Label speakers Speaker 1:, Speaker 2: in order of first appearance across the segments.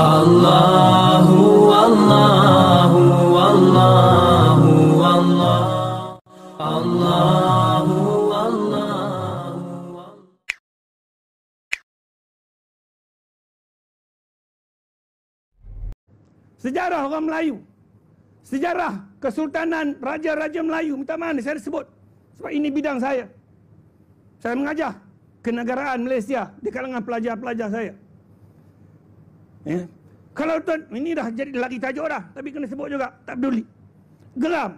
Speaker 1: Allahu Allahu Allahu Allah Allahu Sejarah orang Melayu Sejarah Kesultanan Raja-Raja Melayu Minta mana saya sebut Sebab ini bidang saya Saya mengajar Kenegaraan Malaysia Di kalangan pelajar-pelajar saya Eh? Kalau tuan, ini dah jadi lagi tajuk dah. Tapi kena sebut juga. Tak peduli. Geram.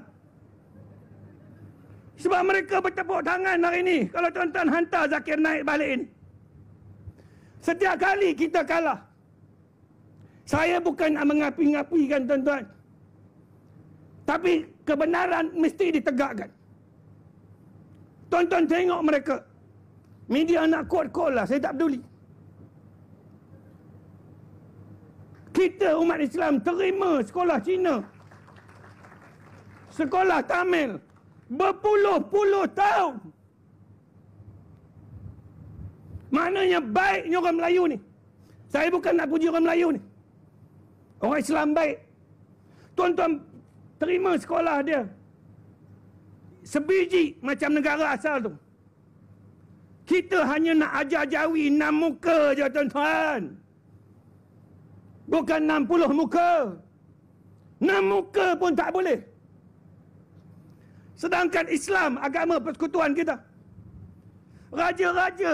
Speaker 1: Sebab mereka bertepuk tangan hari ini. Kalau tuan-tuan hantar Zakir naik balik ini. Setiap kali kita kalah. Saya bukan nak mengapi-ngapikan tuan-tuan. Tapi kebenaran mesti ditegakkan. Tuan-tuan tengok mereka. Media nak kuat-kuat lah. Saya tak peduli. kita umat Islam terima sekolah Cina. Sekolah Tamil. Berpuluh-puluh tahun. Maknanya baiknya orang Melayu ni. Saya bukan nak puji orang Melayu ni. Orang Islam baik. Tuan-tuan terima sekolah dia. Sebiji macam negara asal tu. Kita hanya nak ajar jawi enam muka je tuan-tuan. Bukan 60 muka. 6 muka pun tak boleh. Sedangkan Islam agama persekutuan kita. Raja-raja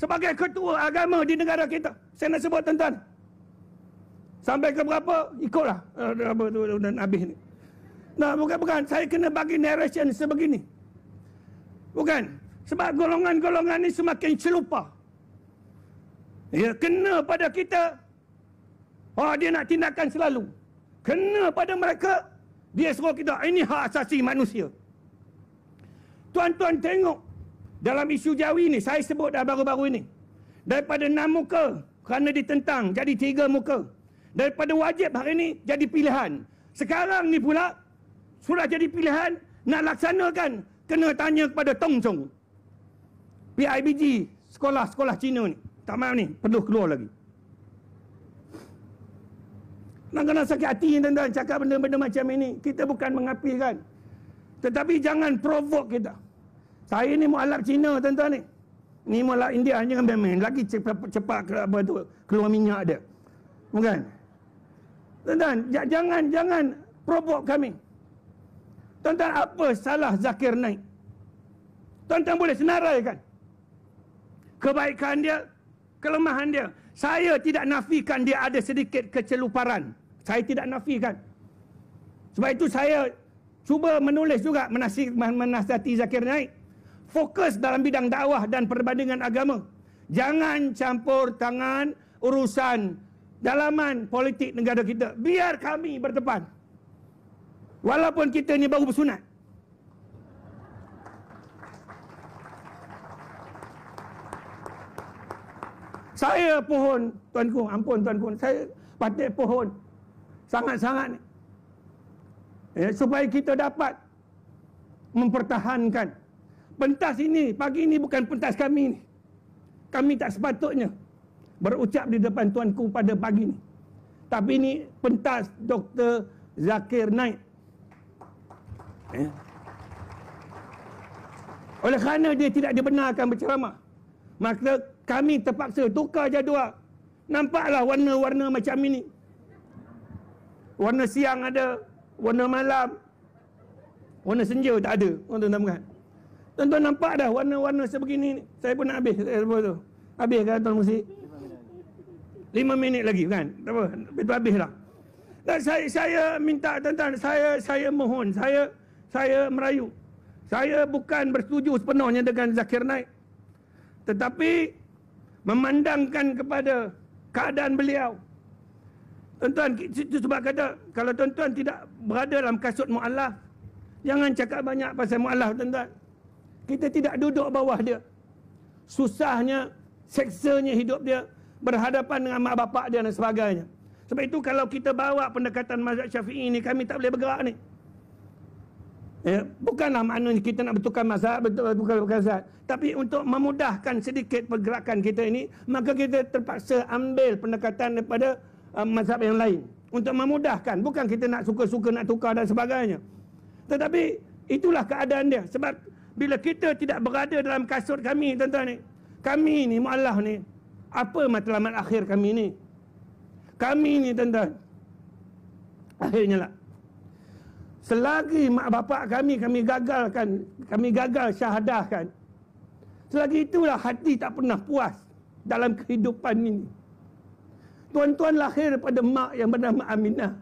Speaker 1: sebagai ketua agama di negara kita. Saya nak sebut tuan-tuan. Sampai ke berapa? Ikutlah. Eh, apa tu dan habis ni. Nah, bukan bukan saya kena bagi narration sebegini. Bukan. Sebab golongan-golongan ni semakin celupa. Ya, kena pada kita Oh dia nak tindakan selalu. Kena pada mereka dia suruh kita ah, ini hak asasi manusia. Tuan-tuan tengok dalam isu Jawi ini saya sebut dah baru-baru ini. Daripada enam muka kerana ditentang jadi tiga muka. Daripada wajib hari ini jadi pilihan. Sekarang ni pula sudah jadi pilihan nak laksanakan kena tanya kepada Tong Chong. PIBG sekolah-sekolah Cina ni. Tak mahu ni perlu keluar lagi. Nak kena sakit hati tuan-tuan cakap benda-benda macam ini. Kita bukan mengapilkan. Tetapi jangan provoke kita. Saya ni mualaf Cina tuan-tuan ni. Ni mualaf India ni kan memang lagi cepat, cepat apa tu, keluar minyak dia. Bukan? Tuan-tuan, jangan jangan provoke kami. Tuan-tuan, apa salah Zakir naik? Tuan-tuan boleh senaraikan. Kebaikan dia, kelemahan dia. Saya tidak nafikan dia ada sedikit keceluparan saya tidak nafikan. Sebab itu saya cuba menulis juga menasih, menasihati Zakir Naik. Fokus dalam bidang dakwah dan perbandingan agama. Jangan campur tangan urusan dalaman politik negara kita. Biar kami berdepan. Walaupun kita ini baru bersunat. Saya pohon, tuanku, ampun tuanku, saya patik pohon sangat-sangat ni. Ya, supaya kita dapat mempertahankan pentas ini pagi ini bukan pentas kami ni. Kami tak sepatutnya berucap di depan tuanku pada pagi ini. Tapi ini pentas Dr. Zakir Naik. Eh. Oleh kerana dia tidak dibenarkan berceramah. Maka kami terpaksa tukar jadual. Nampaklah warna-warna macam ini. Warna siang ada, warna malam. Warna senja tak ada. Tuan-tuan tamkan. Tuan-tuan nampak dah warna-warna sebegini. Saya pun nak habis saya lepas tu. Habis kan tuan mesti? Lima minit lagi kan? Tak apa, itu habislah. Dan saya saya minta tuan-tuan, saya saya mohon, saya saya merayu. Saya bukan bersetuju sepenuhnya dengan Zakir Naik. Tetapi memandangkan kepada keadaan beliau, Tuan-tuan, itu sebab kata kalau tuan-tuan tidak berada dalam kasut mu'allah, jangan cakap banyak pasal mu'allah, tuan-tuan. Kita tidak duduk bawah dia. Susahnya, seksanya hidup dia, berhadapan dengan mak bapak dia dan sebagainya. Sebab itu kalau kita bawa pendekatan mazhab syafi'i ini, kami tak boleh bergerak ni. Ya, bukanlah maknanya kita nak bertukar mazhab, bertukar, bukan bukan mazhab. Tapi untuk memudahkan sedikit pergerakan kita ini, maka kita terpaksa ambil pendekatan daripada uh, mazhab yang lain untuk memudahkan bukan kita nak suka-suka nak tukar dan sebagainya tetapi itulah keadaan dia sebab bila kita tidak berada dalam kasut kami tuan-tuan ni kami ni muallah ni apa matlamat akhir kami ni kami ni tuan-tuan akhirnya lah selagi mak bapak kami kami gagalkan kami gagal syahadahkan selagi itulah hati tak pernah puas dalam kehidupan ini Tuan-tuan lahir pada mak yang bernama Aminah.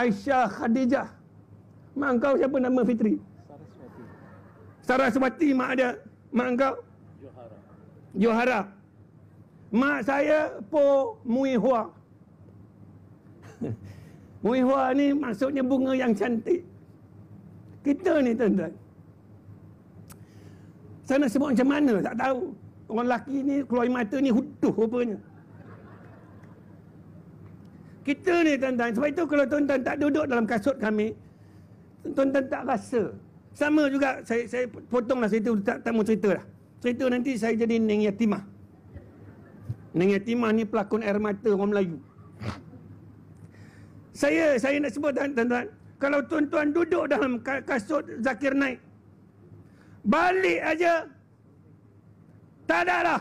Speaker 1: Aisyah Khadijah. Mak engkau siapa nama Fitri? Saraswati. Saraswati mak dia. Mak engkau? Johara. Johara. Mak saya Po Mui Hua. Mui Hua ni maksudnya bunga yang cantik. Kita ni tuan-tuan. Sana sebut macam mana tak tahu. Orang lelaki ni keluar mata ni hutuh rupanya. Kita ni tuan-tuan Sebab itu kalau tuan-tuan tak duduk dalam kasut kami Tuan-tuan tak rasa Sama juga saya, saya potonglah cerita Tak, tak mau cerita lah Cerita nanti saya jadi Neng Yatimah Neng Yatimah ni pelakon air mata orang Melayu Saya saya nak sebut tuan-tuan Kalau tuan-tuan duduk dalam kasut Zakir naik Balik aja Tak ada lah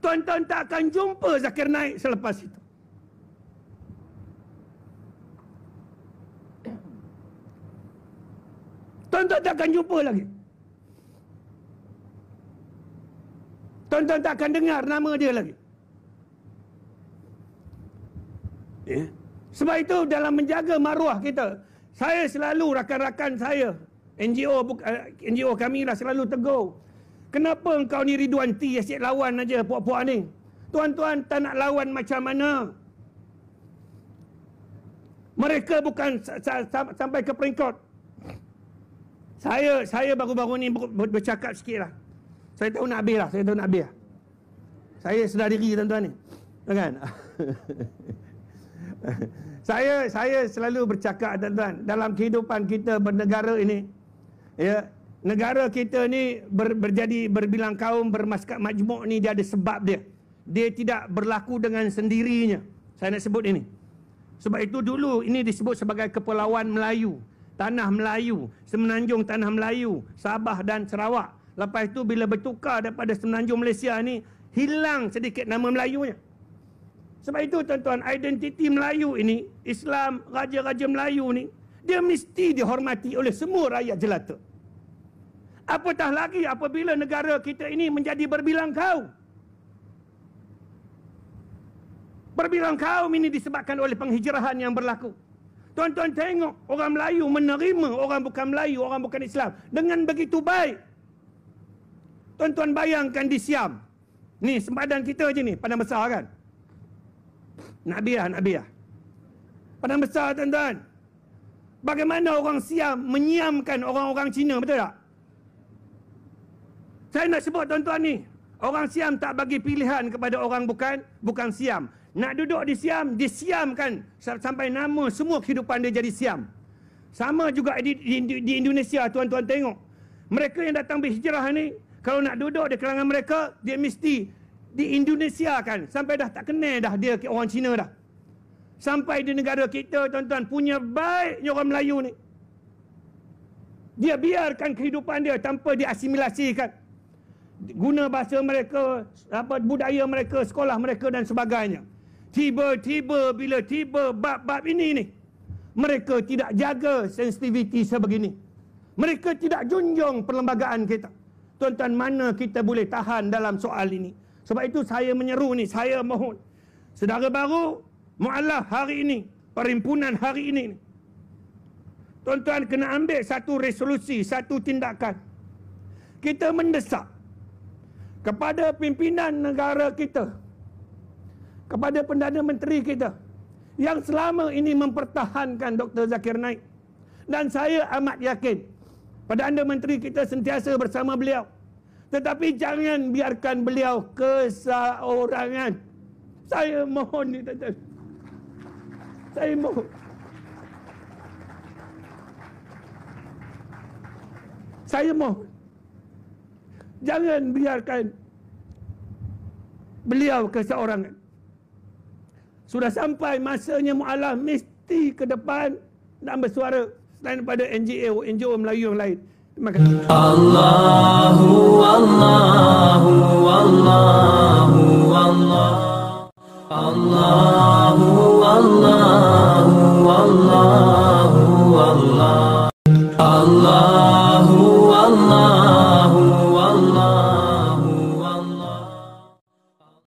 Speaker 1: Tuan-tuan tak akan jumpa Zakir naik selepas itu. Tuan-tuan tak akan jumpa lagi. Tuan-tuan tak akan dengar nama dia lagi. Eh? Sebab itu dalam menjaga maruah kita, saya selalu rakan-rakan saya, NGO eh, NGO kami lah selalu tegur. Kenapa engkau ni Ridwan T asyik lawan aja puak-puak ni? Tuan-tuan tak nak lawan macam mana? Mereka bukan sampai ke peringkat. Saya saya baru-baru ni bercakap sikit lah. Saya tahu nak habis lah, Saya tahu nak habis lah. Saya sedar diri tuan-tuan ni. Ya kan? saya saya selalu bercakap tuan-tuan dalam kehidupan kita bernegara ini ya negara kita ni ber, berjadi berbilang kaum bermaskat majmuk ni dia ada sebab dia. Dia tidak berlaku dengan sendirinya. Saya nak sebut ini. Sebab itu dulu ini disebut sebagai kepulauan Melayu, tanah Melayu, semenanjung tanah Melayu, Sabah dan Sarawak. Lepas itu bila bertukar daripada semenanjung Malaysia ni hilang sedikit nama Melayunya. Sebab itu tuan-tuan, identiti Melayu ini, Islam, raja-raja Melayu ni, dia mesti dihormati oleh semua rakyat jelata. Apatah lagi apabila negara kita ini menjadi berbilang kaum. Berbilang kaum ini disebabkan oleh penghijrahan yang berlaku. Tuan-tuan tengok orang Melayu menerima orang bukan Melayu, orang bukan Islam. Dengan begitu baik. Tuan-tuan bayangkan di Siam. Ni sempadan kita je ni, padang besar kan? Nabiah, Nabiah. Padang besar tuan-tuan. Bagaimana orang Siam menyiamkan orang-orang Cina, betul tak? Saya nak sebut tuan-tuan ni. Orang Siam tak bagi pilihan kepada orang bukan, bukan Siam. Nak duduk di Siam, disiamkan sampai nama semua kehidupan dia jadi Siam. Sama juga di, di, di Indonesia tuan-tuan tengok. Mereka yang datang berhijrah ni, kalau nak duduk di kalangan mereka, dia mesti di Indonesia kan sampai dah tak kenal dah dia orang Cina dah. Sampai di negara kita tuan-tuan punya baiknya orang Melayu ni. Dia biarkan kehidupan dia tanpa diasimilasikan guna bahasa mereka, apa budaya mereka, sekolah mereka dan sebagainya. Tiba-tiba bila tiba bab-bab ini ni, mereka tidak jaga sensitiviti sebegini. Mereka tidak junjung perlembagaan kita. Tuan-tuan, mana kita boleh tahan dalam soal ini? Sebab itu saya menyeru ni, saya mohon. Saudara baru, mu'alaf hari ini, perimpunan hari ini ni. Tuan-tuan kena ambil satu resolusi, satu tindakan. Kita mendesak kepada pimpinan negara kita kepada Perdana Menteri kita yang selama ini mempertahankan Dr. Zakir Naik dan saya amat yakin Perdana Menteri kita sentiasa bersama beliau tetapi jangan biarkan beliau keseorangan saya mohon ni tuan saya mohon saya mohon Jangan biarkan beliau ke seorang. Sudah sampai masanya mu'alaf mesti ke depan dan bersuara selain pada NGO, NGO Melayu yang lain. Terima kasih. Allahu